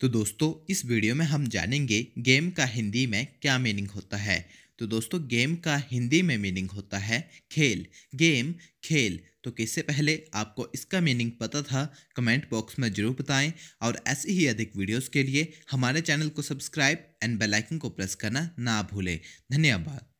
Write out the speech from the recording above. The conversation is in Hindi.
तो दोस्तों इस वीडियो में हम जानेंगे गेम का हिंदी में क्या मीनिंग होता है तो दोस्तों गेम का हिंदी में मीनिंग होता है खेल गेम खेल तो किससे पहले आपको इसका मीनिंग पता था कमेंट बॉक्स में ज़रूर बताएं और ऐसे ही अधिक वीडियोस के लिए हमारे चैनल को सब्सक्राइब एंड बेलाइकन को प्रेस करना ना भूलें धन्यवाद